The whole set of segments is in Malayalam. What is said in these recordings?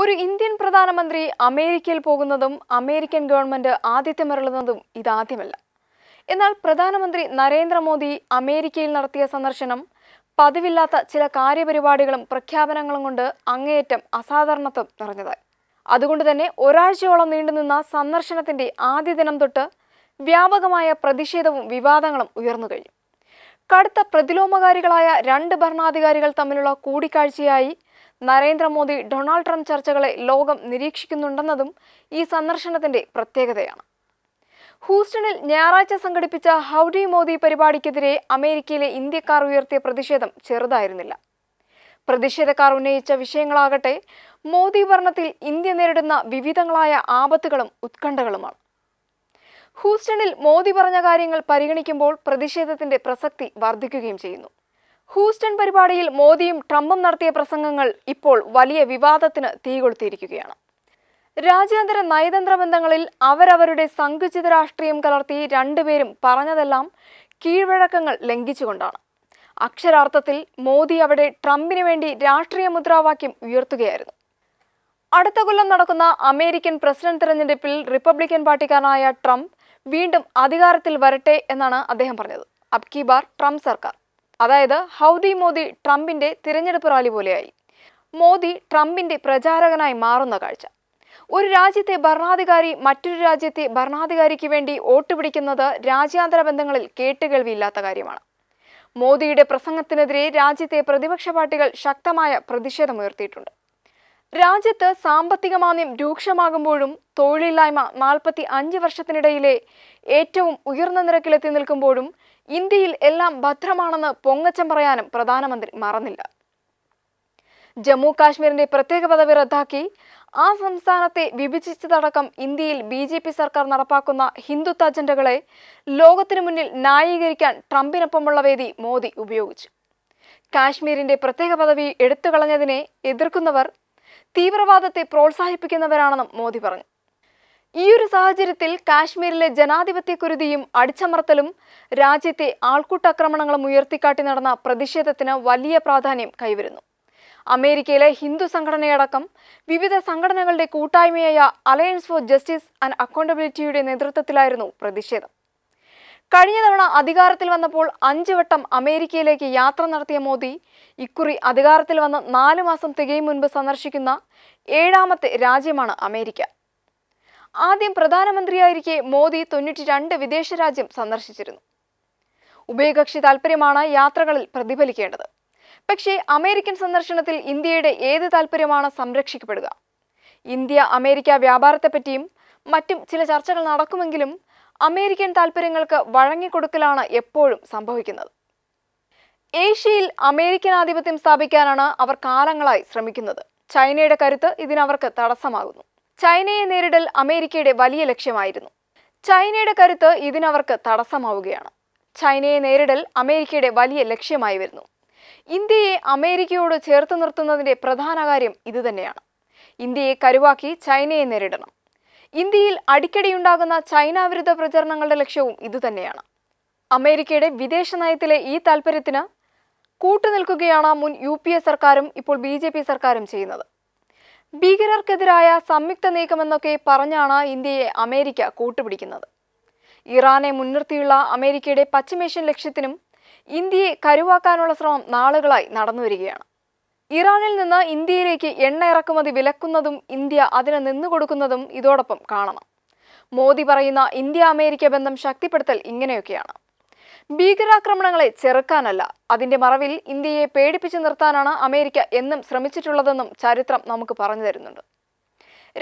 ഒരു ഇന്ത്യൻ പ്രധാനമന്ത്രി അമേരിക്കയിൽ പോകുന്നതും അമേരിക്കൻ ഗവൺമെന്റ് മരളുന്നതും ഇതാദ്യമല്ല എന്നാൽ പ്രധാനമന്ത്രി നരേന്ദ്രമോദി അമേരിക്കയിൽ നടത്തിയ സന്ദർശനം പതിവില്ലാത്ത ചില കാര്യപരിപാടികളും പ്രഖ്യാപനങ്ങളും കൊണ്ട് അങ്ങേയറ്റം അസാധാരണത്വം നിറഞ്ഞതായി അതുകൊണ്ട് തന്നെ ഒരാഴ്ചയോളം നീണ്ടുനിന്ന സന്ദർശനത്തിന്റെ ആദ്യ ദിനം തൊട്ട് വ്യാപകമായ പ്രതിഷേധവും വിവാദങ്ങളും ഉയർന്നു കഴിഞ്ഞു കടുത്ത പ്രതിലോമകാരികളായ രണ്ട് ഭരണാധികാരികൾ തമ്മിലുള്ള കൂടിക്കാഴ്ചയായി നരേന്ദ്രമോദി ഡൊണാൾഡ് ട്രംപ് ചർച്ചകളെ ലോകം നിരീക്ഷിക്കുന്നുണ്ടെന്നതും ഈ സന്ദർശനത്തിന്റെ പ്രത്യേകതയാണ് ഹൂസ്റ്റണിൽ ഞായറാഴ്ച സംഘടിപ്പിച്ച ഹൗഡി മോദി പരിപാടിക്കെതിരെ അമേരിക്കയിലെ ഇന്ത്യക്കാർ ഉയർത്തിയ പ്രതിഷേധം ചെറുതായിരുന്നില്ല പ്രതിഷേധക്കാർ ഉന്നയിച്ച വിഷയങ്ങളാകട്ടെ മോദി ഭരണത്തിൽ ഇന്ത്യ നേരിടുന്ന വിവിധങ്ങളായ ആപത്തുകളും ഉത്കണ്ഠകളുമാണ് ഹൂസ്റ്റണിൽ മോദി പറഞ്ഞ കാര്യങ്ങൾ പരിഗണിക്കുമ്പോൾ പ്രതിഷേധത്തിന്റെ പ്രസക്തി വർദ്ധിക്കുകയും ചെയ്യുന്നു ഹൂസ്റ്റൺ പരിപാടിയിൽ മോദിയും ട്രംപും നടത്തിയ പ്രസംഗങ്ങൾ ഇപ്പോൾ വലിയ വിവാദത്തിന് തീകൊളുത്തിയിരിക്കുകയാണ് രാജ്യാന്തര നയതന്ത്ര ബന്ധങ്ങളിൽ അവരവരുടെ സങ്കുചിത രാഷ്ട്രീയം കലർത്തി രണ്ടുപേരും പറഞ്ഞതെല്ലാം കീഴ്വഴക്കങ്ങൾ ലംഘിച്ചുകൊണ്ടാണ് അക്ഷരാർത്ഥത്തിൽ മോദി അവിടെ ട്രംപിന് വേണ്ടി രാഷ്ട്രീയ മുദ്രാവാക്യം ഉയർത്തുകയായിരുന്നു അടുത്ത കൊല്ലം നടക്കുന്ന അമേരിക്കൻ പ്രസിഡന്റ് തെരഞ്ഞെടുപ്പിൽ റിപ്പബ്ലിക്കൻ പാർട്ടിക്കാരനായ ട്രംപ് വീണ്ടും അധികാരത്തിൽ വരട്ടെ എന്നാണ് അദ്ദേഹം പറഞ്ഞത് അബ്കി ബാർ ട്രംപ് സർക്കാർ അതായത് ഹൗദി മോദി ട്രംപിന്റെ തിരഞ്ഞെടുപ്പ് റാലി പോലെയായി മോദി ട്രംപിന്റെ പ്രചാരകനായി മാറുന്ന കാഴ്ച ഒരു രാജ്യത്തെ ഭരണാധികാരി മറ്റൊരു രാജ്യത്തെ ഭരണാധികാരിക്ക് വേണ്ടി വോട്ട് പിടിക്കുന്നത് രാജ്യാന്തര ബന്ധങ്ങളിൽ കേട്ടുകേൾവിയില്ലാത്ത കാര്യമാണ് മോദിയുടെ പ്രസംഗത്തിനെതിരെ രാജ്യത്തെ പ്രതിപക്ഷ പാർട്ടികൾ ശക്തമായ പ്രതിഷേധമുയർത്തിയിട്ടുണ്ട് രാജ്യത്ത് സാമ്പത്തിക മാന്ദ്യം രൂക്ഷമാകുമ്പോഴും തൊഴിലില്ലായ്മ നാൽപ്പത്തി അഞ്ച് വർഷത്തിനിടയിലെ ഏറ്റവും ഉയർന്ന നിരക്കിലെത്തി നിൽക്കുമ്പോഴും ഇന്ത്യയിൽ എല്ലാം ഭദ്രമാണെന്ന് പൊങ്ങച്ചം പറയാനും പ്രധാനമന്ത്രി മറന്നില്ല ജമ്മു കാശ്മീരിന്റെ പ്രത്യേക പദവി റദ്ദാക്കി ആ സംസ്ഥാനത്തെ വിഭജിച്ചതടക്കം ഇന്ത്യയിൽ ബി ജെ പി സർക്കാർ നടപ്പാക്കുന്ന ഹിന്ദുത്വ അജണ്ടകളെ ലോകത്തിനു മുന്നിൽ ന്യായീകരിക്കാൻ ട്രംപിനൊപ്പമുള്ള വേദി മോദി ഉപയോഗിച്ചു കാശ്മീരിന്റെ പ്രത്യേക പദവി എടുത്തുകളഞ്ഞതിനെ എതിർക്കുന്നവർ തീവ്രവാദത്തെ പ്രോത്സാഹിപ്പിക്കുന്നവരാണെന്നും മോദി പറഞ്ഞു ഈയൊരു സാഹചര്യത്തിൽ കാശ്മീരിലെ ജനാധിപത്യക്കുരുതിയും അടിച്ചമർത്തലും രാജ്യത്തെ ആൾക്കൂട്ടാക്രമണങ്ങളും ഉയർത്തിക്കാട്ടി നടന്ന പ്രതിഷേധത്തിന് വലിയ പ്രാധാന്യം കൈവരുന്നു അമേരിക്കയിലെ ഹിന്ദു സംഘടനയടക്കം വിവിധ സംഘടനകളുടെ കൂട്ടായ്മയായ അലയൻസ് ഫോർ ജസ്റ്റിസ് ആൻഡ് അക്കൗണ്ടബിലിറ്റിയുടെ നേതൃത്വത്തിലായിരുന്നു പ്രതിഷേധം കഴിഞ്ഞ തവണ അധികാരത്തിൽ വന്നപ്പോൾ അഞ്ചു വട്ടം അമേരിക്കയിലേക്ക് യാത്ര നടത്തിയ മോദി ഇക്കുറി അധികാരത്തിൽ വന്ന നാലു മാസം തികയും മുൻപ് സന്ദർശിക്കുന്ന ഏഴാമത്തെ രാജ്യമാണ് അമേരിക്ക ആദ്യം പ്രധാനമന്ത്രിയായിരിക്കെ മോദി തൊണ്ണൂറ്റി രണ്ട് വിദേശ രാജ്യം സന്ദർശിച്ചിരുന്നു ഉഭയകക്ഷി താൽപ്പര്യമാണ് യാത്രകളിൽ പ്രതിഫലിക്കേണ്ടത് പക്ഷേ അമേരിക്കൻ സന്ദർശനത്തിൽ ഇന്ത്യയുടെ ഏത് താൽപ്പര്യമാണ് സംരക്ഷിക്കപ്പെടുക ഇന്ത്യ അമേരിക്ക വ്യാപാരത്തെപ്പറ്റിയും മറ്റും ചില ചർച്ചകൾ നടക്കുമെങ്കിലും അമേരിക്കൻ താൽപ്പര്യങ്ങൾക്ക് വഴങ്ങിക്കൊടുക്കലാണ് എപ്പോഴും സംഭവിക്കുന്നത് ഏഷ്യയിൽ അമേരിക്കൻ ആധിപത്യം സ്ഥാപിക്കാനാണ് അവർ കാലങ്ങളായി ശ്രമിക്കുന്നത് ചൈനയുടെ കരുത്ത് ഇതിനവർക്ക് തടസ്സമാകുന്നു ചൈനയെ നേരിടൽ അമേരിക്കയുടെ വലിയ ലക്ഷ്യമായിരുന്നു ചൈനയുടെ കരുത്ത് ഇതിനവർക്ക് തടസ്സമാവുകയാണ് ചൈനയെ നേരിടൽ അമേരിക്കയുടെ വലിയ ലക്ഷ്യമായി വരുന്നു ഇന്ത്യയെ അമേരിക്കയോട് ചേർത്ത് നിർത്തുന്നതിന്റെ പ്രധാന കാര്യം ഇതുതന്നെയാണ് ഇന്ത്യയെ കരുവാക്കി ചൈനയെ നേരിടണം ഇന്ത്യയിൽ അടിക്കടിയുണ്ടാകുന്ന ചൈന വിരുദ്ധ പ്രചരണങ്ങളുടെ ലക്ഷ്യവും ഇതുതന്നെയാണ് അമേരിക്കയുടെ വിദേശ നയത്തിലെ ഈ താൽപ്പര്യത്തിന് കൂട്ടുനിൽക്കുകയാണ് മുൻ യു പി എ സർക്കാരും ഇപ്പോൾ ബി ജെ പി സർക്കാരും ചെയ്യുന്നത് ഭീകരർക്കെതിരായ സംയുക്ത നീക്കമെന്നൊക്കെ പറഞ്ഞാണ് ഇന്ത്യയെ അമേരിക്ക കൂട്ടുപിടിക്കുന്നത് ഇറാനെ മുൻനിർത്തിയുള്ള അമേരിക്കയുടെ പശ്ചിമേഷ്യൻ ലക്ഷ്യത്തിനും ഇന്ത്യയെ കരുവാക്കാനുള്ള ശ്രമം നാളുകളായി നടന്നുവരികയാണ് ഇറാനിൽ നിന്ന് ഇന്ത്യയിലേക്ക് എണ്ണ ഇറക്കുമതി വിലക്കുന്നതും ഇന്ത്യ അതിന് നിന്നുകൊടുക്കുന്നതും ഇതോടൊപ്പം കാണണം മോദി പറയുന്ന ഇന്ത്യ അമേരിക്ക ബന്ധം ശക്തിപ്പെടുത്തൽ ഇങ്ങനെയൊക്കെയാണ് ഭീകരാക്രമണങ്ങളെ ചെറുക്കാനല്ല അതിന്റെ മറവിൽ ഇന്ത്യയെ പേടിപ്പിച്ചു നിർത്താനാണ് അമേരിക്ക എന്നും ശ്രമിച്ചിട്ടുള്ളതെന്നും ചരിത്രം നമുക്ക് പറഞ്ഞു തരുന്നുണ്ട്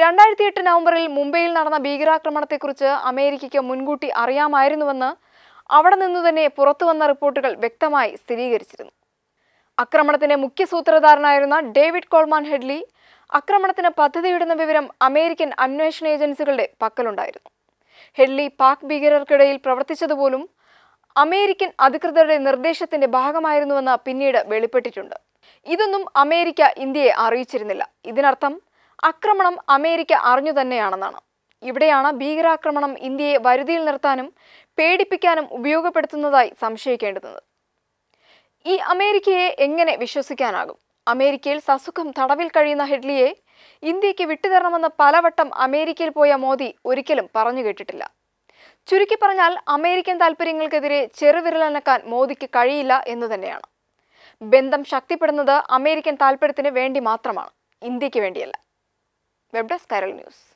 രണ്ടായിരത്തി എട്ട് നവംബറിൽ മുംബൈയിൽ നടന്ന ഭീകരാക്രമണത്തെക്കുറിച്ച് അമേരിക്കയ്ക്ക് മുൻകൂട്ടി അറിയാമായിരുന്നുവെന്ന് അവിടെ നിന്നു തന്നെ പുറത്തുവന്ന റിപ്പോർട്ടുകൾ വ്യക്തമായി സ്ഥിരീകരിച്ചിരുന്നു അക്രമണത്തിന്റെ മുഖ്യ സൂത്രധാരനായിരുന്ന ഡേവിഡ് കോൾമാൻ ഹെഡ്ലി അക്രമണത്തിന് പദ്ധതിയിടുന്ന വിവരം അമേരിക്കൻ അന്വേഷണ ഏജൻസികളുടെ പക്കലുണ്ടായിരുന്നു ഹെഡ്ലി പാക് ഭീകരർക്കിടയിൽ പ്രവർത്തിച്ചതുപോലും അമേരിക്കൻ അധികൃതരുടെ നിർദ്ദേശത്തിന്റെ ഭാഗമായിരുന്നുവെന്ന് പിന്നീട് വെളിപ്പെട്ടിട്ടുണ്ട് ഇതൊന്നും അമേരിക്ക ഇന്ത്യയെ അറിയിച്ചിരുന്നില്ല ഇതിനർത്ഥം ആക്രമണം അമേരിക്ക അറിഞ്ഞു തന്നെയാണെന്നാണ് ഇവിടെയാണ് ഭീകരാക്രമണം ഇന്ത്യയെ വരുതിയിൽ നിർത്താനും പേടിപ്പിക്കാനും ഉപയോഗപ്പെടുത്തുന്നതായി സംശയിക്കേണ്ടത് ഈ അമേരിക്കയെ എങ്ങനെ വിശ്വസിക്കാനാകും അമേരിക്കയിൽ സസുഖം തടവിൽ കഴിയുന്ന ഹെഡ്ലിയെ ഇന്ത്യക്ക് വിട്ടുതരണമെന്ന് പലവട്ടം അമേരിക്കയിൽ പോയ മോദി ഒരിക്കലും പറഞ്ഞു കേട്ടിട്ടില്ല ചുരുക്കി പറഞ്ഞാൽ അമേരിക്കൻ താൽപ്പര്യങ്ങൾക്കെതിരെ ചെറുവിരലനക്കാൻ മോദിക്ക് കഴിയില്ല എന്ന് തന്നെയാണ് ബന്ധം ശക്തിപ്പെടുന്നത് അമേരിക്കൻ താൽപ്പര്യത്തിന് വേണ്ടി മാത്രമാണ് ഇന്ത്യക്ക് വേണ്ടിയല്ല വെബ് ഡെസ്ക് ന്യൂസ്